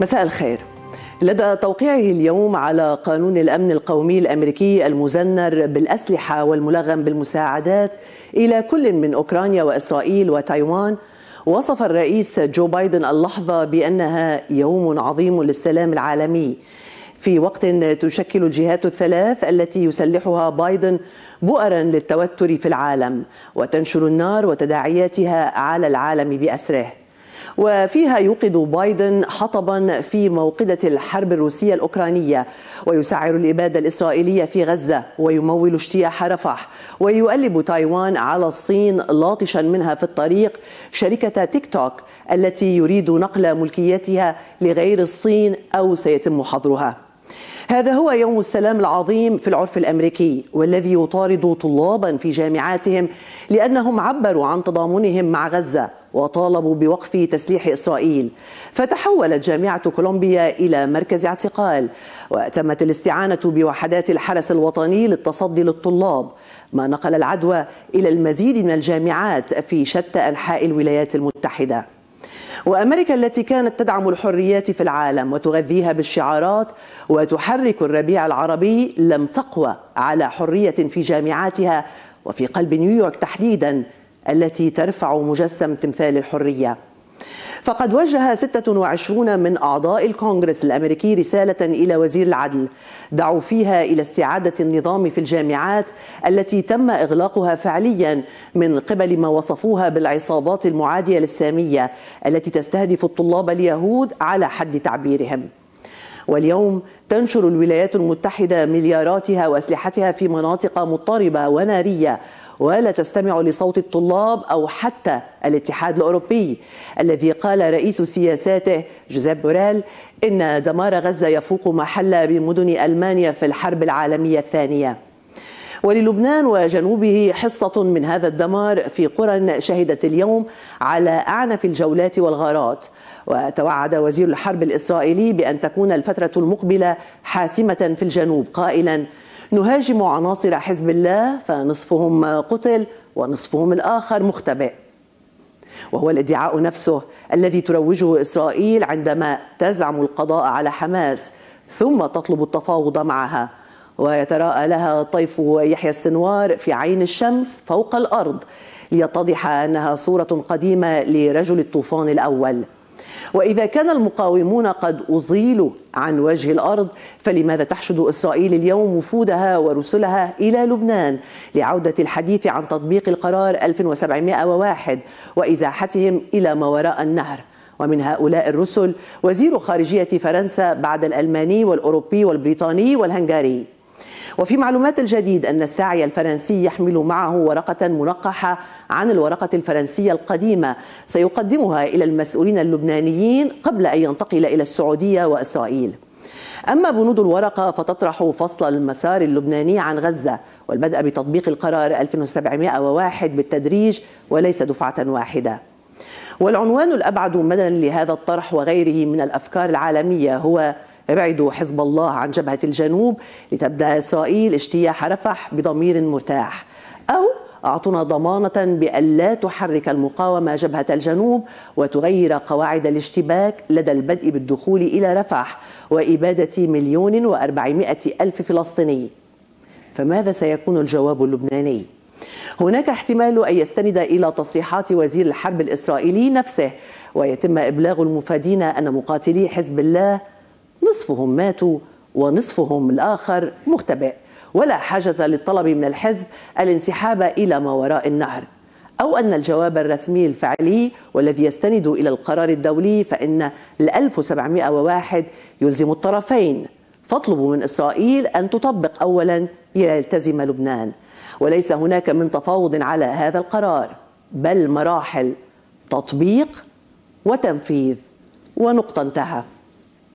مساء الخير لدى توقيعه اليوم على قانون الامن القومي الامريكي المزنر بالاسلحه والملغم بالمساعدات الى كل من اوكرانيا واسرائيل وتايوان وصف الرئيس جو بايدن اللحظه بانها يوم عظيم للسلام العالمي في وقت تشكل الجهات الثلاث التي يسلحها بايدن بؤرا للتوتر في العالم وتنشر النار وتداعياتها على العالم باسره وفيها يوقد بايدن حطبا في موقدة الحرب الروسية الأوكرانية ويسعر الإبادة الإسرائيلية في غزة ويمول اجتياح رفح ويؤلب تايوان على الصين لاطشا منها في الطريق شركة تيك توك التي يريد نقل ملكيتها لغير الصين أو سيتم حظرها هذا هو يوم السلام العظيم في العرف الامريكي والذي يطارد طلابا في جامعاتهم لانهم عبروا عن تضامنهم مع غزه وطالبوا بوقف تسليح اسرائيل فتحولت جامعه كولومبيا الى مركز اعتقال وتمت الاستعانه بوحدات الحرس الوطني للتصدي للطلاب ما نقل العدوى الى المزيد من الجامعات في شتى انحاء الولايات المتحده وأمريكا التي كانت تدعم الحريات في العالم وتغذيها بالشعارات وتحرك الربيع العربي لم تقوى على حرية في جامعاتها وفي قلب نيويورك تحديدا التي ترفع مجسم تمثال الحريه فقد وجه 26 من أعضاء الكونغرس الأمريكي رسالة إلى وزير العدل دعوا فيها إلى استعادة النظام في الجامعات التي تم إغلاقها فعليا من قبل ما وصفوها بالعصابات المعادية للسامية التي تستهدف الطلاب اليهود على حد تعبيرهم واليوم تنشر الولايات المتحدة ملياراتها وأسلحتها في مناطق مضطربة ونارية ولا تستمع لصوت الطلاب أو حتى الاتحاد الأوروبي الذي قال رئيس سياساته جوزيف بوريل إن دمار غزة يفوق ما حل بمدن ألمانيا في الحرب العالمية الثانية وللبنان وجنوبه حصة من هذا الدمار في قرى شهدت اليوم على أعنف الجولات والغارات وتوعد وزير الحرب الإسرائيلي بأن تكون الفترة المقبلة حاسمة في الجنوب قائلا نهاجم عناصر حزب الله فنصفهم قتل ونصفهم الآخر مختبئ وهو الادعاء نفسه الذي تروجه إسرائيل عندما تزعم القضاء على حماس ثم تطلب التفاوض معها ويتراءى لها طيف يحيى السنوار في عين الشمس فوق الأرض ليتضح أنها صورة قديمة لرجل الطوفان الأول وإذا كان المقاومون قد أزيلوا عن وجه الأرض فلماذا تحشد إسرائيل اليوم وفودها ورسلها إلى لبنان لعودة الحديث عن تطبيق القرار 1701 وإزاحتهم إلى ما وراء النهر ومن هؤلاء الرسل وزير خارجية فرنسا بعد الألماني والأوروبي والبريطاني والهنغاري وفي معلومات الجديد أن الساعي الفرنسي يحمل معه ورقة منقحة عن الورقة الفرنسية القديمة سيقدمها إلى المسؤولين اللبنانيين قبل أن ينتقل إلى السعودية وإسرائيل أما بنود الورقة فتطرح فصل المسار اللبناني عن غزة والبدء بتطبيق القرار 1701 بالتدريج وليس دفعة واحدة والعنوان الأبعد مدى لهذا الطرح وغيره من الأفكار العالمية هو ابعدوا حزب الله عن جبهة الجنوب لتبدأ إسرائيل اجتياح رفح بضمير مرتاح أو أعطونا ضمانة بأن لا تحرك المقاومة جبهة الجنوب وتغير قواعد الاشتباك لدى البدء بالدخول إلى رفح وإبادة مليون وأربعمائة ألف فلسطيني فماذا سيكون الجواب اللبناني؟ هناك احتمال أن يستند إلى تصريحات وزير الحرب الإسرائيلي نفسه ويتم إبلاغ المفادين أن مقاتلي حزب الله نصفهم ماتوا ونصفهم الآخر مختبئ ولا حاجة للطلب من الحزب الانسحاب إلى ما وراء النهر أو أن الجواب الرسمي الفعلي والذي يستند إلى القرار الدولي فإن ال 1701 يلزم الطرفين فاطلبوا من إسرائيل أن تطبق أولا ليلتزم لبنان وليس هناك من تفاوض على هذا القرار بل مراحل تطبيق وتنفيذ ونقطة انتهى